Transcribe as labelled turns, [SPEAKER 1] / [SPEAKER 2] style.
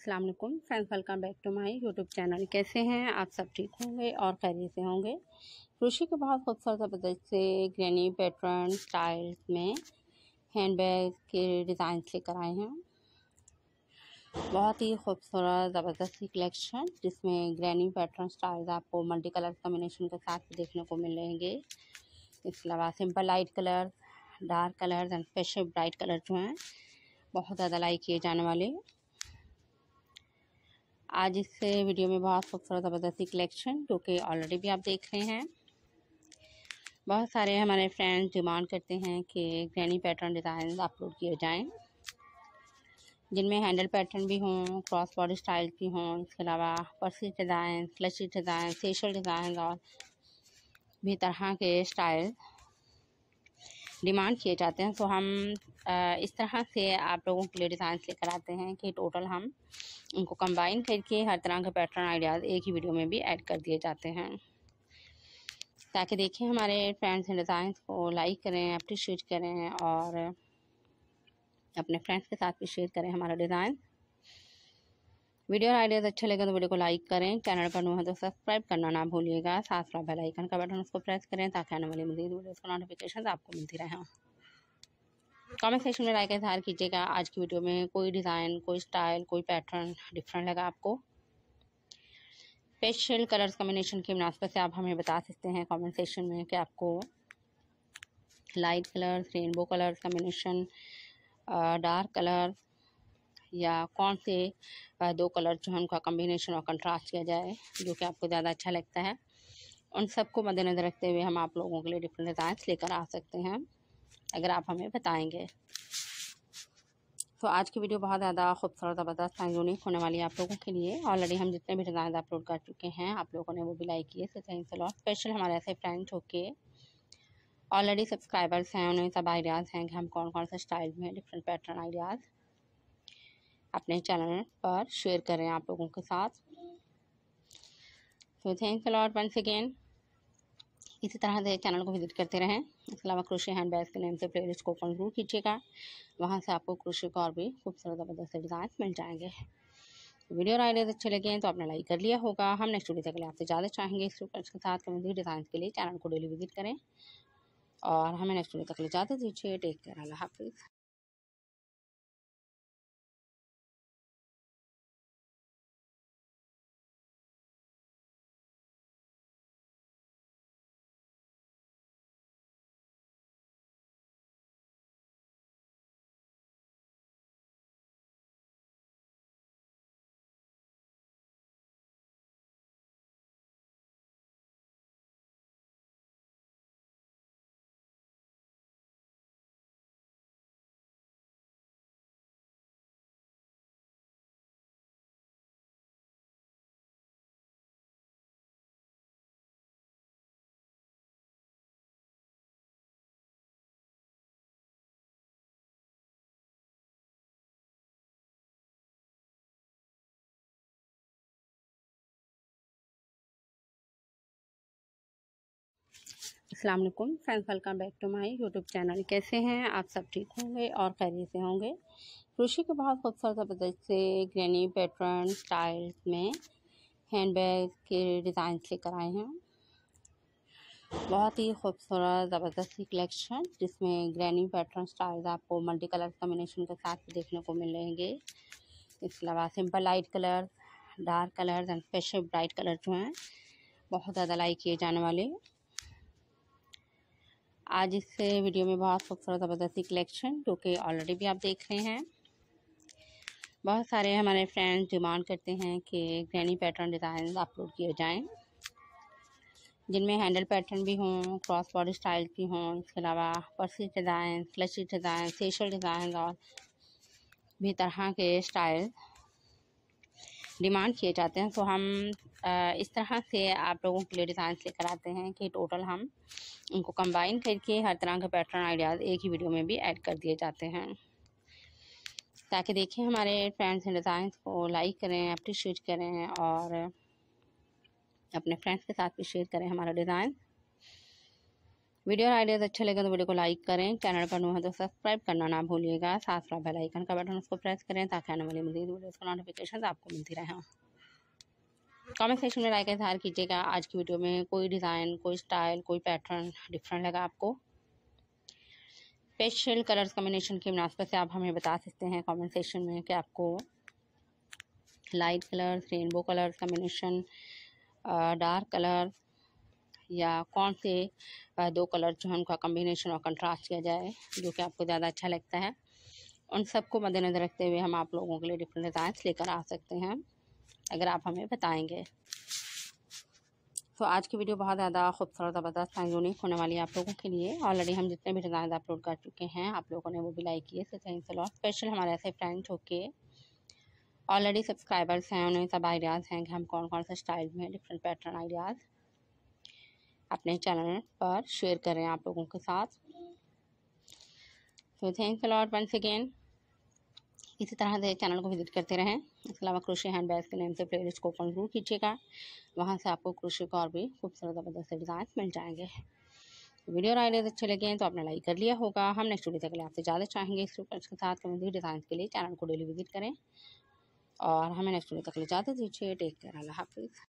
[SPEAKER 1] अस्सलाम वालेकुम friends welcome back to my YouTube channel कैसे हैं आप सब ठीक होंगे और खैरियत से होंगे क्रोशी के बहुत खूबसूरत ज़बरदस्त से ग्रैनी पैटर्न स्टाइल्स में हैंड बैग के डिज़ाइन लेकर आए हैं बहुत ही खूबसूरत ज़बरदस्त सी कलेक्शन जिसमें ग्रैनी पैटर्न स्टाइल्स आपको मल्टी कलर कम्बिनेशन के साथ देखने को मिलेंगे इसके अलावा simple light colour dark colour and special bright colour जो हैं बहुत ज़्यादा लाइक किए जाने वाले आज इस वीडियो में बहुत खूबसूरत ज़बरदस्ती कलेक्शन जो कि ऑलरेडी भी आप देख रहे हैं बहुत सारे हमारे फ्रेंड्स डिमांड करते हैं कि ग्रैनी पैटर्न डिज़ाइन अपलोड किए जाएं जिनमें हैंडल पैटर्न भी हों क्रॉस बॉडी स्टाइल की हों इसके अलावा पर्सी डिज़ाइन फ्लशी डिज़ाइन फेशियल डिज़ाइन और भी तरह के स्टाइल डिमांड किए जाते हैं तो हम इस तरह से आप लोगों के लिए डिज़ाइंस लेकर आते हैं कि टोटल हम उनको कंबाइन करके हर तरह के पैटर्न आइडियाज़ एक ही वीडियो में भी ऐड कर दिए जाते हैं ताकि देखें हमारे फ्रेंड्स एंड डिज़ाइंस को लाइक करें अप्रिशिएट करें और अपने फ्रेंड्स के साथ भी शेयर करें हमारा डिज़ाइन वीडियो और आइडियाज़ अच्छे लगे तो वीडियो को लाइक करें चैनल पर नुआ तो सब्सक्राइब करना ना भूलिएगा साथ साथ बेल आइकन का बटन उसको प्रेस करें ताकि आने वाली मजीद वीडियोस का नोटिफिकेशन आपको मिलती रहे कमेंट सेक्शन में राय का इजहार कीजिएगा आज की वीडियो में कोई डिज़ाइन कोई स्टाइल कोई पैटर्न डिफरेंट लगा आपको स्पेशल कलर्स कम्बिनेशन के मुनासबत से आप हमें बता सकते हैं कॉमेंट सेक्शन में कि आपको light colours rainbow colours combination dark colours या कौन से दो कलर जो है उनका कम्बिनेशन और कंट्रास्ट किया जाए जो कि आपको ज़्यादा अच्छा लगता है उन सबको मद्देनज़र रखते हुए हम आप लोगों के लिए डिफरेंट डिज़ाइंस लेकर आ सकते हैं अगर आप हमें बताएंगे तो आज की वीडियो बहुत ज़्यादा खूबसूरत ज़बरदस्त और यूनिक होने वाली है आप लोगों के लिए ऑलरेडी हम जितने भी डिज़ाइन अपलोड कर चुके हैं आप लोगों ने वो भी लाइक किए स्पेशल हमारे ऐसे फ्रेंड हो के ऑलरेडी सब्सक्राइबर्स हैं उन्हें सब आइडियाज़ हैं कि हम कौन कौन से स्टाइल में डिफरेंट पैटर्न आइडियाज़ अपने चैनल पर शेयर करें आप लोगों के साथ तो थैंक्स अलॉट वंस अगेन इसी तरह से चैनल को विजिट करते रहें इसके अलावा क्रोशे हैंड बैग के नेम से प्ले लिस्ट को ओपन जरूर कीजिएगा वहाँ से आपको क्रोशे को और भी खूबसूरत ज़बरदस्त डिज़ाइन मिल जाएंगे वीडियो और आइडियाज अच्छे लगे हैं तो आपने लाइक कर लिया होगा हम नेक्स्ट वीडियो तक लिए आपसे ज़्यादा चाहेंगे इस के साथ कम्युनिटी डिज़ाइन के लिए चैनल को डेली विजिट करें और हमें नेक्स्ट वीडियो तक ले जाते दीजिए टेक केयर अल्लाह हाफिज़ अस्सलाम वालेकुम friends welcome back to my YouTube channel कैसे हैं आप सब ठीक होंगे और खैरियत से होंगे क्रोशी के बहुत खूबसूरत ज़बरदस्त से ग्रैनी पैटर्न स्टाइल्स में हैंड बैग के डिज़ाइन लेकर आए हैं बहुत ही खूबसूरत ज़बरदस्त सी कलेक्शन जिसमें ग्रैनी पैटर्न स्टाइल्स आपको मल्टी कलर कम्बिनेशन के साथ देखने को मिलेंगे इसके अलावा simple light colour dark colours and special bright colour जो हैं बहुत ज़्यादा लाइक किए जाने वाले आज इस वीडियो में बहुत खूबसूरत ज़बरदस्ती कलेक्शन जो कि ऑलरेडी भी आप देख रहे हैं बहुत सारे हमारे फ्रेंड्स डिमांड करते हैं कि ग्रैनी पैटर्न डिज़ाइन अपलोड किए जाएं जिनमें हैंडल पैटर्न भी हों क्रॉस बॉडी स्टाइल भी हों इसके अलावा पर्सी डिज़ाइन फ्लशी डिज़ाइन फेशियल डिज़ाइन और भी तरह के स्टाइल डिमांड किए जाते हैं तो हम इस तरह से आप लोगों के लिए डिज़ाइन लेकर आते हैं कि टोटल हम उनको कंबाइन करके हर तरह के पैटर्न आइडियाज़ एक ही वीडियो में भी ऐड कर दिए जाते हैं ताकि देखें हमारे फ्रेंड्स एंड डिज़ाइंस को लाइक करें अप्रिशिएट करें और अपने फ्रेंड्स के साथ भी शेयर करें हमारा डिज़ाइन वीडियो और आइडियाज़ अच्छे लगे तो वीडियो को लाइक करें चैनल पर नुआ तो सब्सक्राइब करना ना भूलिएगा साथ वाला बेल आइकन का बटन उसको प्रेस करें ताकि आने वाली मजीद वीडियो का नोटिफिकेशन आपको मिलती रहे कमेंट सेक्शन में राय का इजहार कीजिएगा आज की वीडियो में कोई डिज़ाइन कोई स्टाइल कोई पैटर्न डिफरेंट लगा आपको स्पेशल कलर्स कम्बिनेशन की मुनासबत से आप हमें बता सकते हैं कमेंट सेक्शन में कि आपको light colours rainbow colours combination dark colours या कौन से दो कलर जो है उनका कम्बिनेशन और कंट्रास्ट किया जाए जो कि आपको ज़्यादा अच्छा लगता है उन सबको मद्देनज़र रखते हुए हम आप लोगों के लिए डिफरेंट डिज़ाइंस लेकर आ सकते हैं अगर आप हमें बताएंगे तो आज की वीडियो बहुत ज़्यादा खूबसूरत ज़बरदस्त एंड यूनिक होने वाली है आप लोगों के लिए ऑलरेडी हम जितने भी डिज़ाइन अपलोड कर चुके हैं आप लोगों ने वो भी लाइक किए से स्पेशल हमारे ऐसे फ्रेंड हो के ऑलरेडी सब्सक्राइबर्स हैं उन्हें सब आइडियाज़ हैं कि हम कौन कौन से स्टाइल में डिफरेंट पैटर्न आइडियाज़ अपने चैनल पर शेयर करें आप लोगों के साथ so thank lot once again इसी तरह से चैनल को विजिट करते रहें इसके अलावा क्रोशे हैंड बैग के नेम से प्ले लिस्ट को ओपन जरूर कीजिएगा वहाँ से आपको क्रोशे को और भी खूबसूरत ज़बरदस्त डिज़ाइन मिल जाएंगे वीडियो और आइडियाज अच्छे लगे हैं तो आपने लाइक कर लिया होगा हम नेक्स्ट वीडियो तक आपसे ज़्यादा चाहेंगे के साथ कम्युनिटी डिज़ाइन के लिए चैनल को डेली विजिट करें और हमें नेक्स्ट वीडियो तक ले जाते दीजिए टेक केयर अल्लाह हाफिज़